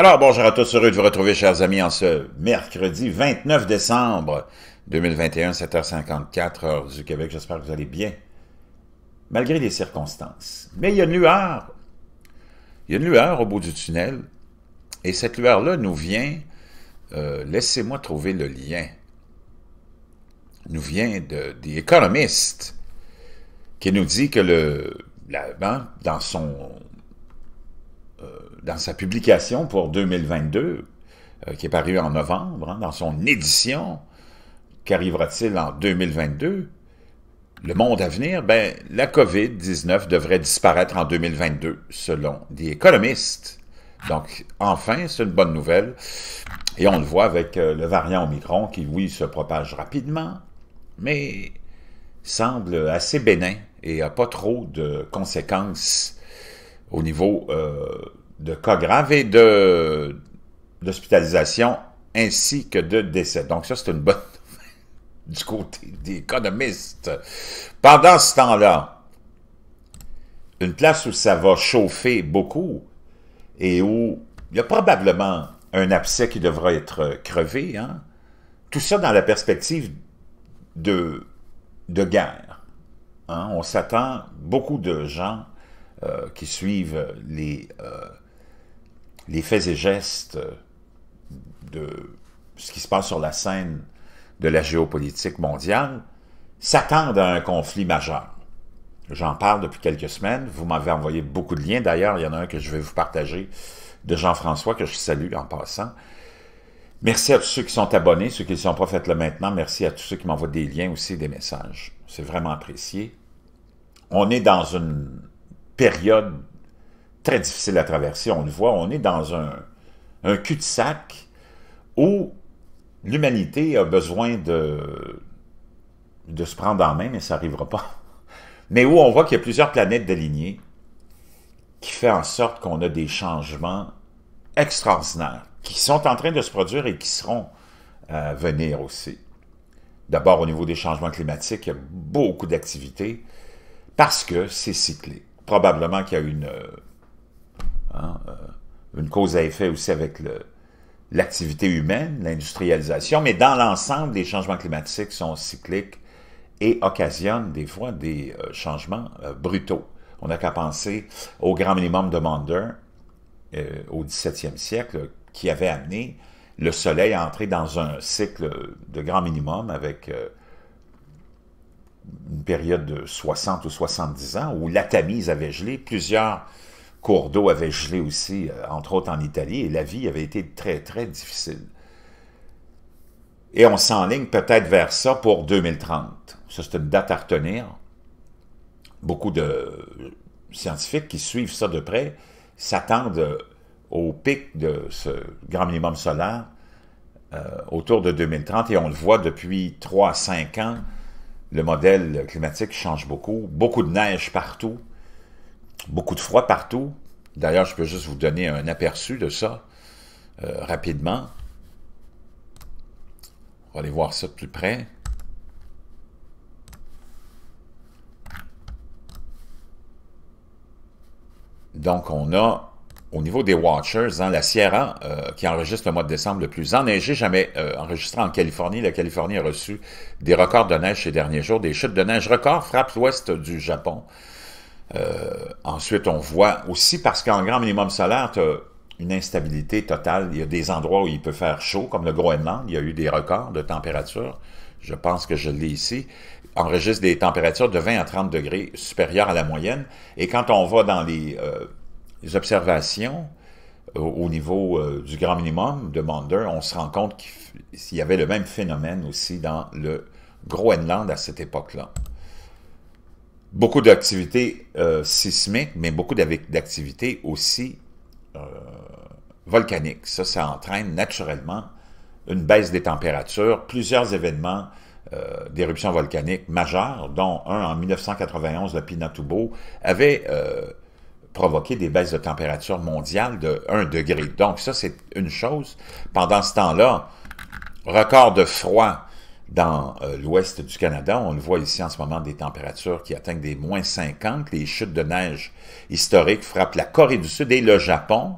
Alors, bonjour à tous, heureux de vous retrouver, chers amis, en ce mercredi 29 décembre 2021, 7h54, heure du Québec. J'espère que vous allez bien, malgré les circonstances. Mais il y a une lueur. Il y a une lueur au bout du tunnel. Et cette lueur-là nous vient, euh, laissez-moi trouver le lien, nous vient de, des économistes qui nous dit que le, la, dans son dans sa publication pour 2022, euh, qui est parue en novembre, hein, dans son édition, qu'arrivera-t-il en 2022? Le monde à venir, ben, la COVID-19 devrait disparaître en 2022, selon des économistes. Donc, enfin, c'est une bonne nouvelle. Et on le voit avec euh, le variant Omicron qui, oui, se propage rapidement, mais semble assez bénin et n'a pas trop de conséquences au niveau euh, de cas graves et de d'hospitalisation ainsi que de décès. Donc ça, c'est une bonne nouvelle du côté des économistes. Pendant ce temps-là, une place où ça va chauffer beaucoup et où il y a probablement un abcès qui devra être crevé, hein, tout ça dans la perspective de, de guerre. Hein. On s'attend, beaucoup de gens euh, qui suivent les... Euh, les faits et gestes de ce qui se passe sur la scène de la géopolitique mondiale s'attendent à un conflit majeur. J'en parle depuis quelques semaines. Vous m'avez envoyé beaucoup de liens. D'ailleurs, il y en a un que je vais vous partager de Jean-François, que je salue en passant. Merci à tous ceux qui sont abonnés, ceux qui ne sont pas, faits le maintenant. Merci à tous ceux qui m'envoient des liens aussi, des messages. C'est vraiment apprécié. On est dans une période très difficile à traverser. On le voit, on est dans un, cul-de-sac où l'humanité a besoin de, de se prendre en main, mais ça n'arrivera pas. Mais où on voit qu'il y a plusieurs planètes d'alignées qui fait en sorte qu'on a des changements extraordinaires qui sont en train de se produire et qui seront à euh, venir aussi. D'abord, au niveau des changements climatiques, il y a beaucoup d'activités parce que c'est cyclé. Probablement qu'il y a une euh, Hein, euh, une cause à effet aussi avec l'activité humaine, l'industrialisation, mais dans l'ensemble, les changements climatiques sont cycliques et occasionnent des fois des euh, changements euh, brutaux. On n'a qu'à penser au grand minimum de euh, au 17e siècle qui avait amené le soleil à entrer dans un cycle de grand minimum avec une période de 60 ou 70 ans où la Tamise avait gelé plusieurs cours d'eau avait gelé aussi, euh, entre autres en Italie, et la vie avait été très, très difficile. Et on s'enligne peut-être vers ça pour 2030. Ça, c'est une date à retenir. Beaucoup de scientifiques qui suivent ça de près s'attendent au pic de ce grand minimum solaire euh, autour de 2030. Et on le voit depuis 3 cinq 5 ans, le modèle climatique change beaucoup. Beaucoup de neige partout beaucoup de froid partout. D'ailleurs, je peux juste vous donner un aperçu de ça euh, rapidement. On va aller voir ça de plus près. Donc, on a, au niveau des Watchers, hein, la Sierra, euh, qui enregistre le mois de décembre le plus enneigé jamais euh, enregistré en Californie. La Californie a reçu des records de neige ces derniers jours. Des chutes de neige records frappent l'ouest du Japon. Euh, ensuite, on voit aussi parce qu'en grand minimum solaire, tu as une instabilité totale. Il y a des endroits où il peut faire chaud, comme le Groenland. Il y a eu des records de température. Je pense que je l'ai ici enregistre des températures de 20 à 30 degrés supérieures à la moyenne. Et quand on va dans les, euh, observations euh, au, niveau du grand minimum de Maunder, on se rend compte qu'il y avait le même phénomène aussi dans le Groenland à cette époque-là beaucoup d'activités euh, sismiques, mais beaucoup d'activités aussi euh, volcaniques. Ça, ça entraîne naturellement une baisse des températures, plusieurs événements euh, d'éruptions volcaniques majeures, dont un en 1991, le Pinatubo, avait provoqué des baisses de température mondiale de 1 degré. Donc ça, c'est une chose. Pendant ce temps-là, record de froid dans euh, l'ouest du Canada. On le voit ici en ce moment, des températures qui atteignent des moins 50. Les chutes de neige historiques frappent la Corée du Sud et le Japon.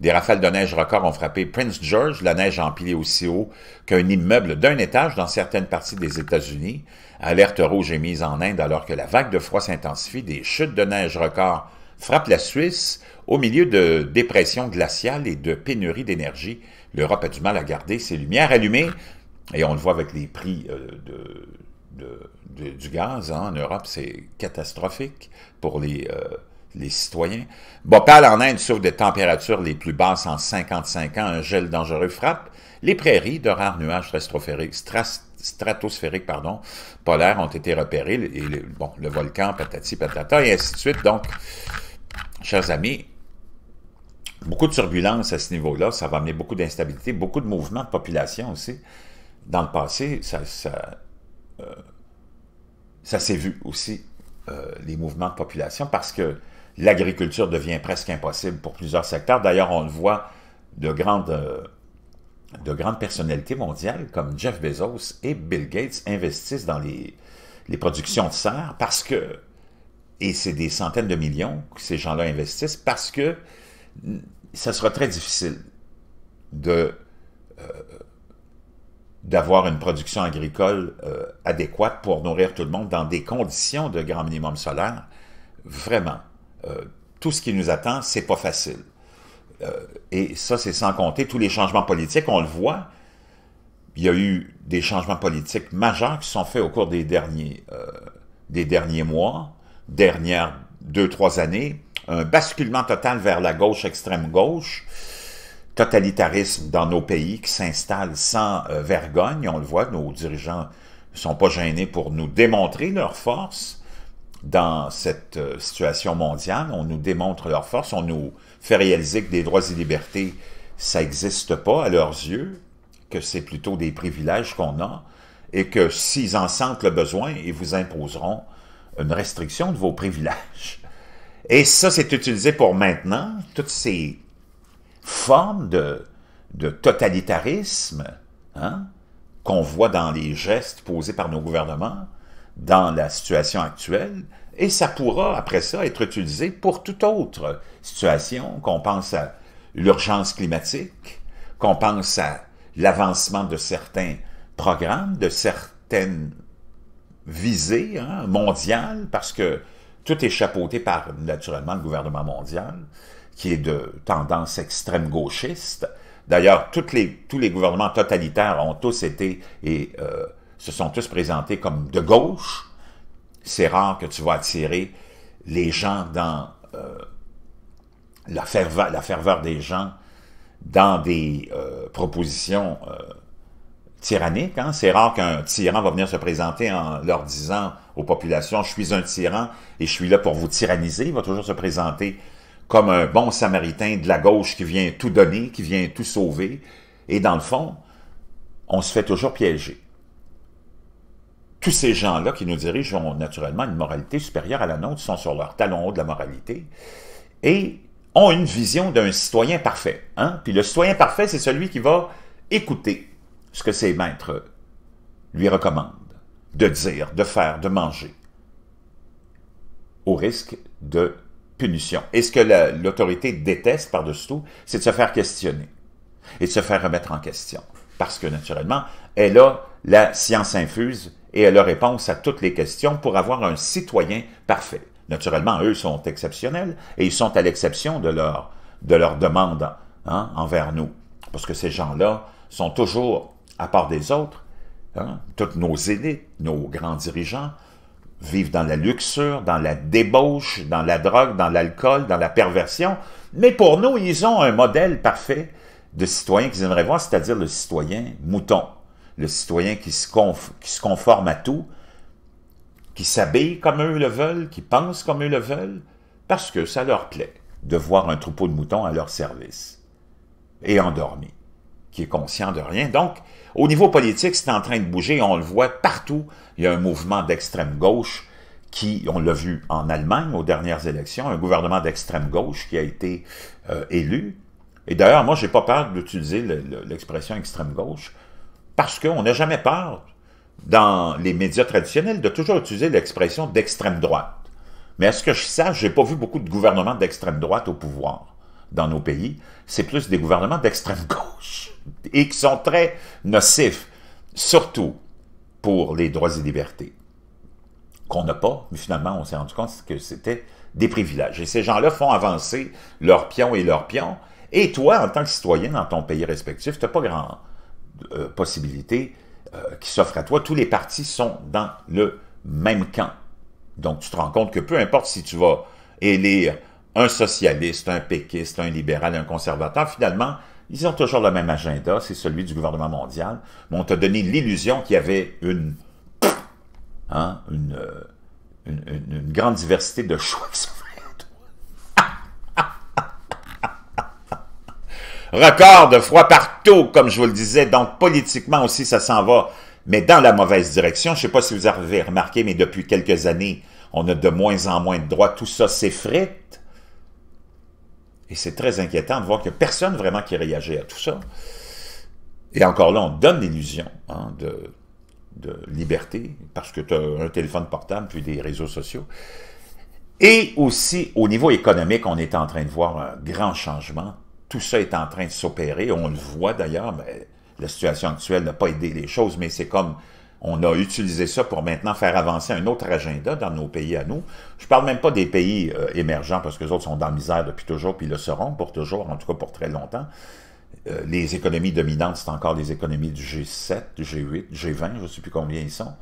Des rafales de neige records ont frappé Prince George, la neige empilée aussi haut qu'un immeuble d'un étage dans certaines parties des États-Unis. Alerte rouge est mise en Inde alors que la vague de froid s'intensifie. Des chutes de neige records frappent la Suisse. Au milieu de dépressions glaciales et de pénuries d'énergie, l'Europe a du mal à garder ses lumières allumées. Et on le voit avec les prix euh, de, du gaz hein, en Europe, c'est catastrophique pour les, euh, les citoyens. Bhopal en Inde souffre des températures les plus basses en 55 ans, un gel dangereux frappe. Les prairies de rares nuages stratosphériques pardon, polaires ont été repérés, bon, le volcan, patati patata, et ainsi de suite. Donc, chers amis, beaucoup de turbulences à ce niveau-là, ça va amener beaucoup d'instabilité, beaucoup de mouvements de population aussi dans le passé, ça, ça, euh, s'est vu aussi, euh, les mouvements de population, parce que l'agriculture devient presque impossible pour plusieurs secteurs. D'ailleurs, on le voit, de grandes, euh, de grandes personnalités mondiales comme Jeff Bezos et Bill Gates investissent dans les, les productions de serre parce que, et c'est des centaines de millions que ces gens-là investissent, parce que ça sera très difficile de d'avoir une production agricole euh, adéquate pour nourrir tout le monde dans des conditions de grand minimum solaire, vraiment, euh, tout ce qui nous attend, c'est pas facile. Euh, et ça, c'est sans compter tous les changements politiques, on le voit. Il y a eu des changements politiques majeurs qui sont faits au cours des derniers, des derniers mois, dernières deux, trois années, un basculement total vers la gauche, extrême gauche, totalitarisme dans nos pays qui s'installe sans euh, vergogne. On le voit, nos dirigeants ne sont pas gênés pour nous démontrer leur force dans cette euh, situation mondiale. On nous démontre leur force, on nous fait réaliser que des droits et libertés, ça n'existe pas à leurs yeux, que c'est plutôt des privilèges qu'on a, et que s'ils en sentent le besoin, ils vous imposeront une restriction de vos privilèges. Et ça, c'est utilisé pour maintenant, toutes ces forme de, totalitarisme hein, qu'on voit dans les gestes posés par nos gouvernements dans la situation actuelle, et ça pourra, après ça, être utilisé pour toute autre situation, qu'on pense à l'urgence climatique, qu'on pense à l'avancement de certains programmes, de certaines visées hein, mondiales, parce que tout est chapeauté par, naturellement, le gouvernement mondial qui est de tendance extrême gauchiste. D'ailleurs, les, tous les gouvernements totalitaires ont tous été et euh, se sont tous présentés comme de gauche. C'est rare que tu vas attirer les gens dans euh, la, ferveur, la, ferveur, des gens dans des euh, propositions tyranniques. Hein. C'est rare qu'un tyran va venir se présenter en leur disant aux populations « je suis un tyran et je suis là pour vous tyranniser ». Il va toujours se présenter comme un bon samaritain de la gauche qui vient tout donner, qui vient tout sauver. Et dans le fond, on se fait toujours piéger. Tous ces gens-là qui nous dirigent ont naturellement une moralité supérieure à la nôtre, sont sur leur talon haut de la moralité, et ont une vision d'un citoyen parfait. Hein? Puis le citoyen parfait, c'est celui qui va écouter ce que ses maîtres lui recommandent, de dire, de faire, de manger, au risque de punition. Et ce que l'autorité déteste par-dessus tout, c'est de se faire questionner et de se faire remettre en question. Parce que, naturellement, elle a la science infuse et elle a réponse à toutes les questions pour avoir un citoyen parfait. Naturellement, eux sont exceptionnels et ils sont à l'exception de leur, de demande hein, envers nous. Parce que ces gens-là sont toujours, à part des autres, hein, toutes nos élites, nos grands dirigeants, vivent dans la luxure, dans la débauche, dans la drogue, dans l'alcool, dans la perversion. Mais pour nous, ils ont un modèle parfait de citoyen qu'ils aimeraient voir, c'est-à-dire le citoyen mouton, le citoyen qui se, conforme à tout, qui s'habille comme eux le veulent, qui pense comme eux le veulent, parce que ça leur plaît de voir un troupeau de moutons à leur service et endormi, qui est conscient de rien. Donc, au niveau politique, c'est en train de bouger, on le voit partout. Il y a un mouvement d'extrême gauche qui, on l'a vu en Allemagne aux dernières élections, un gouvernement d'extrême gauche qui a été euh, élu. Et d'ailleurs, moi, je j'ai pas peur d'utiliser l'expression extrême gauche parce qu'on n'a jamais peur, dans les médias traditionnels, de toujours utiliser l'expression d'extrême droite. Mais à ce que je sache, j'ai pas vu beaucoup de gouvernements d'extrême droite au pouvoir dans nos pays, c'est plus des gouvernements d'extrême gauche et qui sont très nocifs, surtout pour les droits et libertés qu'on n'a pas, mais finalement, on s'est rendu compte que c'était des privilèges. Et ces gens-là font avancer leurs pions et leurs pions, et toi, en tant que citoyen dans ton pays respectif, tu n'as pas grand euh, possibilité euh, qui s'offre à toi. Tous les partis sont dans le même camp. Donc, tu te rends compte que peu importe si tu vas élire un socialiste, un péquiste, un libéral, un conservateur, finalement, ils ont toujours le même agenda, c'est celui du gouvernement mondial, mais on t'a donné l'illusion qu'il y avait une, hein, une, euh, une, grande diversité de choix Record de froid partout, comme je vous le disais, donc politiquement aussi ça s'en va, mais dans la mauvaise direction. Je ne sais pas si vous avez remarqué, mais depuis quelques années, on a de moins en moins de droits. Tout ça s'effrite. Et c'est très inquiétant de voir qu'il n'y a personne vraiment qui réagit à tout ça. Et encore là, on donne l'illusion hein, de, de, liberté, parce que tu as un téléphone portable, puis des réseaux sociaux. Et aussi, au niveau économique, on est en train de voir un grand changement. Tout ça est en train de s'opérer. On le voit d'ailleurs, mais la situation actuelle n'a pas aidé les choses, mais c'est comme on a utilisé ça pour maintenant faire avancer un autre agenda dans nos pays à nous. Je ne parle même pas des pays euh, émergents, parce que les autres sont dans la misère depuis toujours, puis le seront pour toujours, en tout cas pour très longtemps. Euh, les économies dominantes, c'est encore les économies du G7, du G8, du G20, je ne sais plus combien ils sont.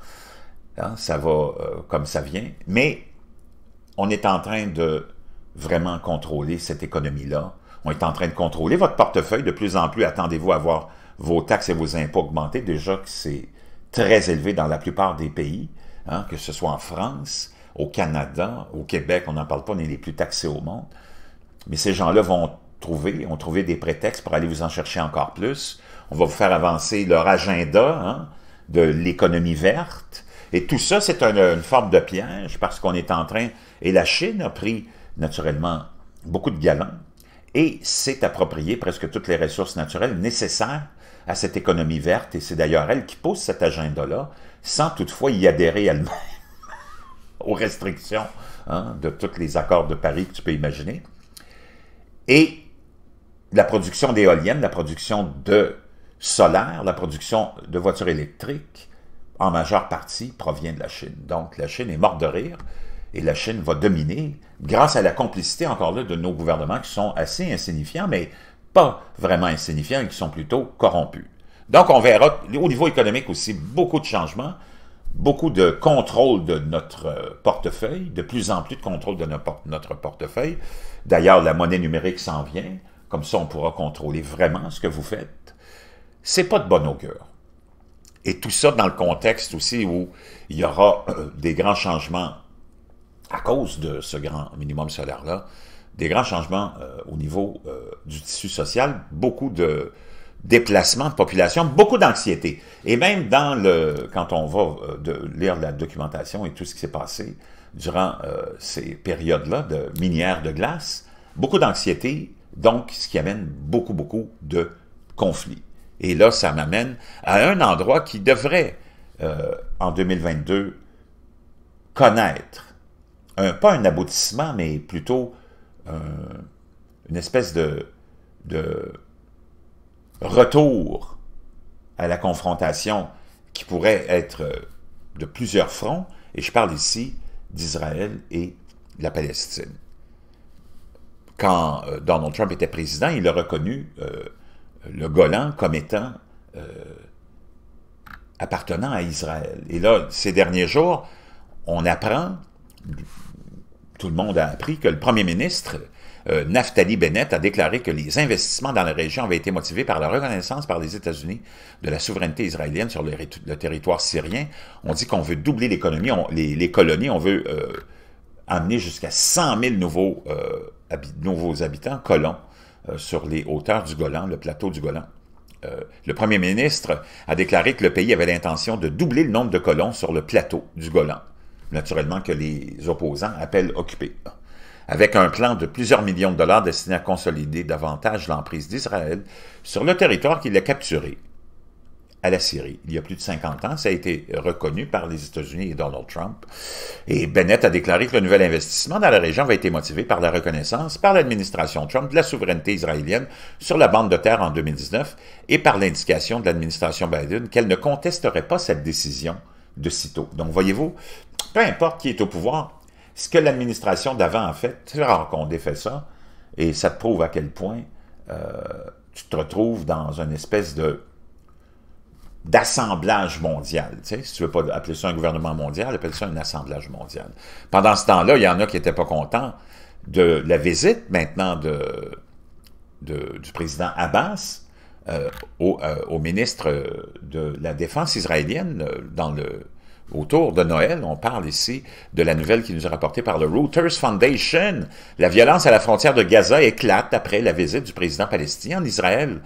Hein, ça va euh, comme ça vient. Mais on est en train de vraiment contrôler cette économie-là. On est en train de contrôler votre portefeuille de plus en plus. Attendez-vous à voir vos taxes et vos impôts augmenter. Déjà que c'est très élevés dans la plupart des pays, hein, que ce soit en France, au Canada, au Québec, on n'en parle pas, on est les plus taxés au monde. Mais ces gens-là vont trouver, ont trouvé des prétextes pour aller vous en chercher encore plus. On va vous faire avancer leur agenda hein, de l'économie verte. Et tout ça, c'est une forme de piège parce qu'on est en train, et la Chine a pris naturellement beaucoup de galons et s'est approprié presque toutes les ressources naturelles nécessaires à cette économie verte, et c'est d'ailleurs elle qui pose cet agenda-là, sans toutefois y adhérer elle-même aux restrictions hein, de tous les accords de Paris que tu peux imaginer. Et la production d'éoliennes, la production de solaire, la production de voitures électriques, en majeure partie, provient de la Chine. Donc la Chine est morte de rire et la Chine va dominer grâce à la complicité encore là de nos gouvernements qui sont assez insignifiants, mais pas vraiment insignifiants qui sont plutôt corrompus. Donc, on verra au niveau économique aussi beaucoup de changements, beaucoup de contrôle de notre euh, portefeuille, de plus en plus de contrôle de notre portefeuille. D'ailleurs, la monnaie numérique s'en vient. Comme ça, on pourra contrôler vraiment ce que vous faites. C'est pas de bonne augure. Et tout ça dans le contexte aussi où il y aura euh, des grands changements à cause de ce grand minimum solaire-là des grands changements euh, au niveau euh, du tissu social, beaucoup de déplacements de population, beaucoup d'anxiété. Et même dans le, quand on va euh, lire la documentation et tout ce qui s'est passé durant ces périodes-là de minières de glace, beaucoup d'anxiété, donc ce qui amène beaucoup, beaucoup de conflits. Et là, ça m'amène à un endroit qui devrait, en 2022, connaître, un, pas un aboutissement, mais plutôt euh, une espèce de, de retour à la confrontation qui pourrait être euh, de plusieurs fronts, et je parle ici d'Israël et de la Palestine. Quand euh, Donald Trump était président, il a reconnu le Golan comme étant appartenant à Israël. Et là, ces derniers jours, on apprend tout le monde a appris que le premier ministre, euh, Naftali Bennett, a déclaré que les investissements dans la région avaient été motivés par la reconnaissance par les États-Unis de la souveraineté israélienne sur le, territoire syrien. On dit qu'on veut doubler l'économie, les, colonies, on veut euh, amener jusqu'à 100 000 nouveaux, euh, nouveaux habitants, colons, sur les hauteurs du Golan, le plateau du Golan. le premier ministre a déclaré que le pays avait l'intention de doubler le nombre de colons sur le plateau du Golan naturellement, que les opposants appellent occupés », avec un plan de plusieurs millions de dollars destiné à consolider davantage l'emprise d'Israël sur le territoire qu'il a capturé à la Syrie. Il y a plus de 50 ans, ça a été reconnu par les États-Unis et Donald Trump. Et Bennett a déclaré que le nouvel investissement dans la région va être motivé par la reconnaissance par l'administration Trump de la souveraineté israélienne sur la bande de terre en 2019 et par l'indication de l'administration Biden qu'elle ne contesterait pas cette décision donc, voyez-vous, peu importe qui est au pouvoir, ce que l'administration d'avant a fait, c'est rare qu'on défait ça, et ça te prouve à quel point euh, tu te retrouves dans une espèce de d'assemblage mondial. Tu si tu ne veux pas appeler ça un gouvernement mondial, appelle ça un assemblage mondial. Pendant ce temps-là, il y en a qui n'étaient pas contents de la visite maintenant du président Abbas, euh, euh, au, ministre euh, de la Défense israélienne dans le, autour de Noël. On parle ici de la nouvelle qui nous est rapportée par le Reuters Foundation. La violence à la frontière de Gaza éclate après la visite du président palestinien en Israël.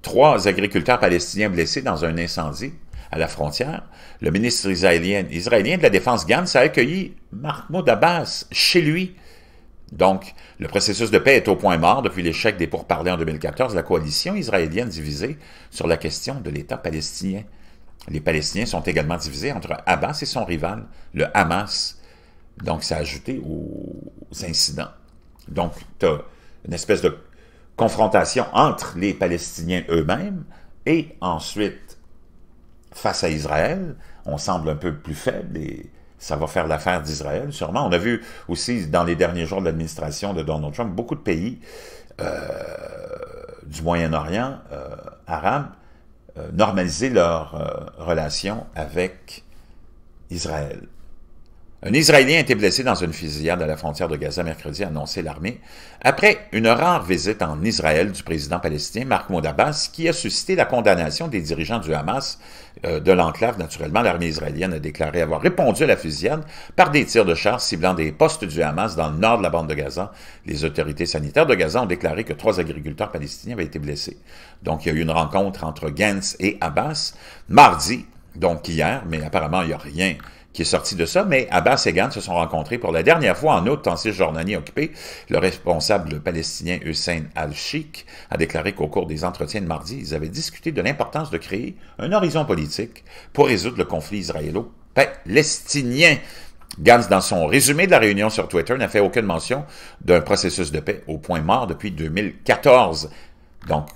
Trois agriculteurs palestiniens blessés dans un incendie à la frontière. Le ministre israélien, israélien de la Défense Gantz a accueilli Mahmoud Abbas chez lui donc, le processus de paix est au point mort depuis l'échec des pourparlers en 2014, la coalition israélienne divisée sur la question de l'État palestinien. Les Palestiniens sont également divisés entre Abbas et son rival, le Hamas. Donc, ça a ajouté aux incidents. Donc, tu as une espèce de confrontation entre les Palestiniens eux-mêmes et ensuite, face à Israël, on semble un peu plus faible et ça va faire l'affaire d'Israël, sûrement. On a vu aussi dans les derniers jours de l'administration de Donald Trump, beaucoup de pays euh, du Moyen-Orient, arabe euh, arabes, euh, normaliser leurs relations avec Israël. Un Israélien a été blessé dans une fusillade à la frontière de Gaza mercredi, a annoncé l'armée, après une rare visite en Israël du président palestinien Mahmoud Abbas, qui a suscité la condamnation des dirigeants du Hamas euh, de l'enclave. Naturellement, l'armée israélienne a déclaré avoir répondu à la fusillade par des tirs de chars ciblant des postes du Hamas dans le nord de la bande de Gaza. Les autorités sanitaires de Gaza ont déclaré que trois agriculteurs palestiniens avaient été blessés. Donc, il y a eu une rencontre entre Gantz et Abbas mardi, donc hier, mais apparemment, il n'y a rien qui est sorti de ça, mais Abbas et Gantz se sont rencontrés pour la dernière fois en août en Cisjordanie occupée. Le responsable palestinien Hussein al-Sheikh a déclaré qu'au cours des entretiens de mardi, ils avaient discuté de l'importance de créer un horizon politique pour résoudre le conflit israélo-palestinien. Gantz, dans son résumé de la réunion sur Twitter, n'a fait aucune mention d'un processus de paix au point mort depuis 2014. Donc,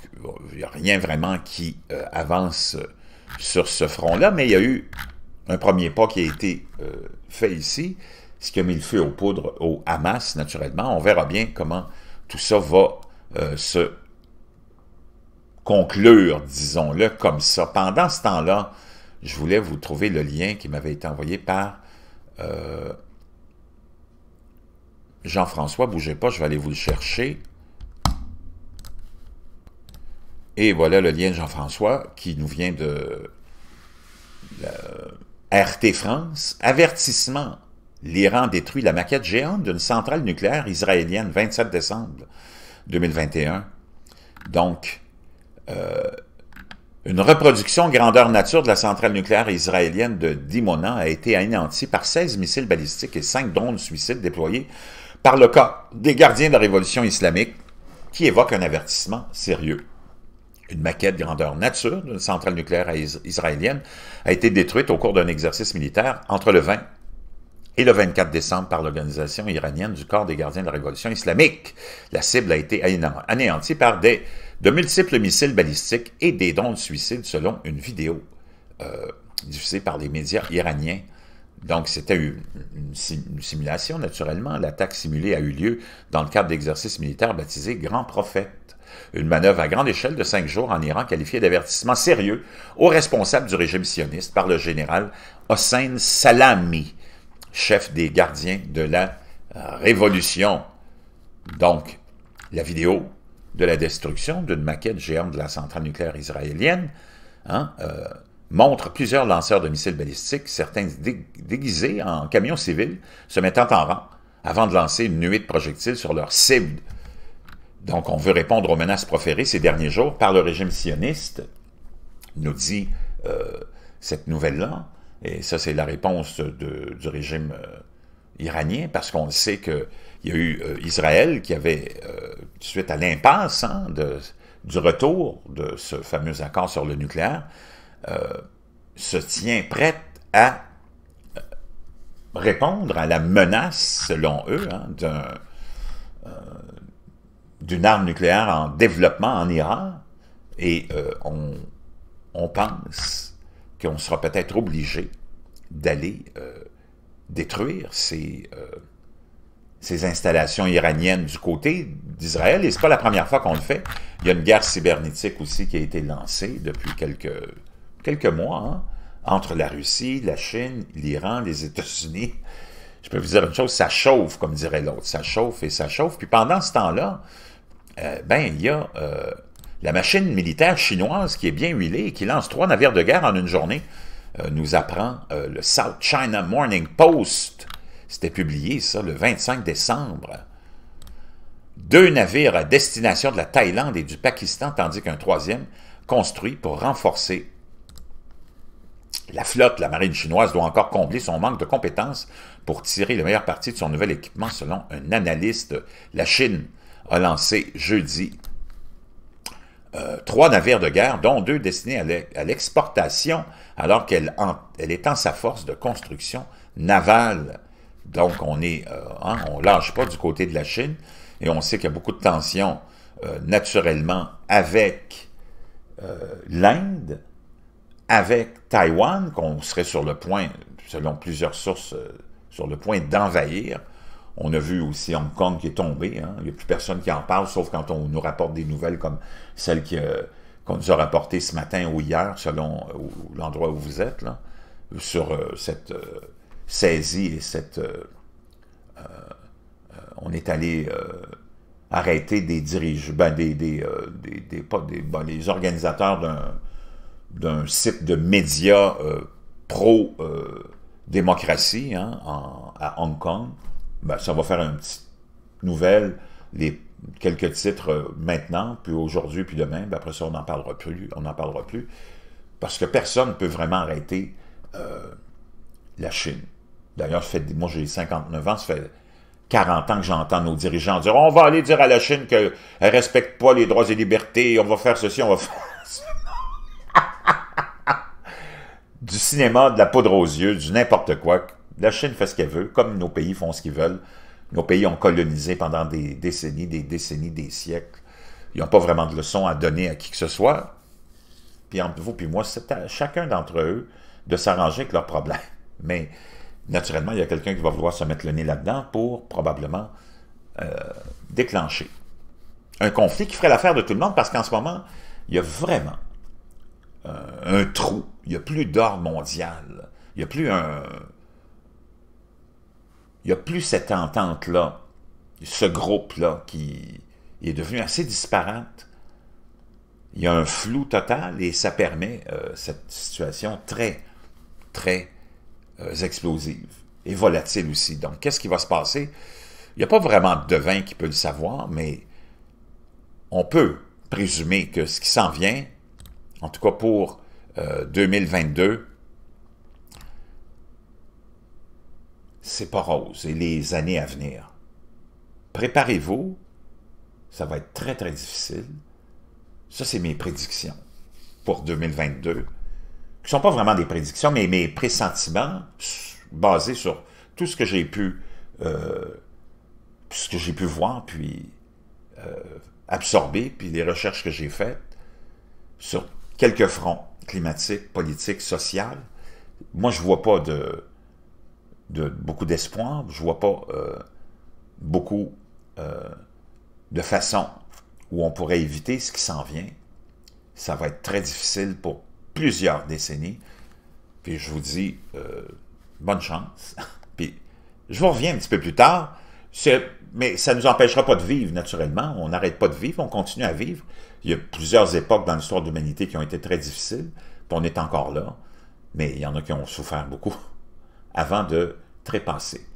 il n'y a rien vraiment qui euh, avance sur ce front-là, mais il y a eu un premier pas qui a été euh, fait ici, ce qui a mis le feu aux poudres au Hamas, naturellement. On verra bien comment tout ça va euh, se conclure, disons-le, comme ça. Pendant ce temps-là, je voulais vous trouver le lien qui m'avait été envoyé par euh, Jean-François. Bougez pas, je vais aller vous le chercher. Et voilà le lien de Jean-François qui nous vient de... RT France, avertissement. L'Iran détruit la maquette géante d'une centrale nucléaire israélienne 27 décembre 2021. Donc, euh, une reproduction grandeur nature de la centrale nucléaire israélienne de Dimona a été anéantie par 16 missiles balistiques et 5 drones suicides déployés par le cas des gardiens de la révolution islamique qui évoque un avertissement sérieux une maquette grandeur nature d'une centrale nucléaire israélienne, a été détruite au cours d'un exercice militaire entre le 20 et le 24 décembre par l'organisation iranienne du corps des gardiens de la révolution islamique. La cible a été anéantie par des, de multiples missiles balistiques et des dons de suicide selon une vidéo euh, diffusée par les médias iraniens. Donc, c'était une, simulation, naturellement. L'attaque simulée a eu lieu dans le cadre d'exercices militaires baptisés Grand Prophète une manœuvre à grande échelle de cinq jours en Iran qualifiée d'avertissement sérieux aux responsables du régime sioniste par le général Hossein Salami, chef des gardiens de la euh, révolution. Donc, la vidéo de la destruction d'une maquette géante de la centrale nucléaire israélienne hein, euh, montre plusieurs lanceurs de missiles balistiques, certains déguisés en camions civils, se mettant en rang avant de lancer une nuée de projectiles sur leur cible donc, on veut répondre aux menaces proférées ces derniers jours par le régime sioniste, nous dit euh, cette nouvelle-là. Et ça, c'est la réponse du régime euh, iranien, parce qu'on sait qu'il y a eu euh, Israël qui avait, suite à l'impasse hein, du retour de ce fameux accord sur le nucléaire, se tient prête à répondre à la menace, selon eux, hein, d'un d'une arme nucléaire en développement en Iran, et euh, on, pense qu'on sera peut-être obligé d'aller euh, détruire ces, euh, ces, installations iraniennes du côté d'Israël. Et ce pas la première fois qu'on le fait. Il y a une guerre cybernétique aussi qui a été lancée depuis quelques, quelques mois hein, entre la Russie, la Chine, l'Iran, les États-Unis. Je peux vous dire une chose, ça chauffe, comme dirait l'autre. Ça chauffe et ça chauffe. Puis pendant ce temps-là, euh, ben, il y a euh, la machine militaire chinoise qui est bien huilée et qui lance trois navires de guerre en une journée, euh, nous apprend le South China Morning Post. C'était publié, ça, le 25 décembre. Deux navires à destination de la Thaïlande et du Pakistan, tandis qu'un troisième construit pour renforcer la flotte, la marine chinoise, doit encore combler son manque de compétences pour tirer le meilleur parti de son nouvel équipement, selon un analyste. La Chine a lancé jeudi euh, trois navires de guerre, dont deux destinés à l'exportation, alors qu'elle est en sa force de construction navale. Donc, on est, euh, hein, on lâche pas du côté de la Chine, et on sait qu'il y a beaucoup de tensions euh, naturellement avec l'Inde, avec Taïwan, qu'on serait sur le point, selon plusieurs sources, sur le point d'envahir, on a vu aussi Hong Kong qui est tombé. Hein. Il n'y a plus personne qui en parle, sauf quand on nous rapporte des nouvelles comme celle euh, qu'on nous a rapportées ce matin ou hier, selon l'endroit où vous êtes, là, sur euh, cette euh, saisie et cette... on est allé arrêter des dirigeants, ben, des, ben, les organisateurs d'un site de médias pro-démocratie hein, à Hong Kong. Ben, ça va faire une petite nouvelle, les quelques titres euh, maintenant, puis aujourd'hui, puis demain, ben après ça, on n'en parlera plus, on n'en parlera plus, parce que personne ne peut vraiment arrêter euh, la Chine. D'ailleurs, moi j'ai 59 ans, ça fait 40 ans que j'entends nos dirigeants dire « On va aller dire à la Chine qu'elle ne respecte pas les droits et libertés, on va faire ceci, on va faire Du cinéma, de la poudre aux yeux, du n'importe quoi, la Chine fait ce qu'elle veut, comme nos pays font ce qu'ils veulent. Nos pays ont colonisé pendant des décennies, des décennies, des siècles. Ils n'ont pas vraiment de leçons à donner à qui que ce soit. Puis entre vous puis moi, c'est à chacun d'entre eux de s'arranger avec leurs problèmes. Mais naturellement, il y a quelqu'un qui va vouloir se mettre le nez là-dedans pour probablement euh, déclencher un conflit qui ferait l'affaire de tout le monde parce qu'en ce moment, il y a vraiment euh, un trou. Il n'y a plus d'or mondial. Il n'y a plus un, il n'y a plus cette entente-là, ce groupe-là qui est devenu assez disparate. Il y a un flou total et ça permet euh, cette situation très, très euh, explosive et volatile aussi. Donc, qu'est-ce qui va se passer? Il n'y a pas vraiment de devin qui peut le savoir, mais on peut présumer que ce qui s'en vient, en tout cas pour 2022, euh, c'est pas rose et les années à venir. Préparez-vous, ça va être très très difficile. Ça, c'est mes prédictions pour 2022, qui sont pas vraiment des prédictions, mais mes pressentiments basés sur tout ce que j'ai pu, euh, ce que j'ai pu voir, puis euh, absorber, puis les recherches que j'ai faites sur quelques fronts climatiques, politiques, sociaux. Moi, je vois pas de de beaucoup d'espoir. Je vois pas euh, beaucoup euh, de façons où on pourrait éviter ce qui s'en vient. Ça va être très difficile pour plusieurs décennies. Puis je vous dis, euh, bonne chance. Puis je vous reviens un petit peu plus tard, mais ça ne nous empêchera pas de vivre, naturellement. On n'arrête pas de vivre, on continue à vivre. Il y a plusieurs époques dans l'histoire de l'humanité qui ont été très difficiles, puis on est encore là. Mais il y en a qui ont souffert beaucoup avant de trépasser.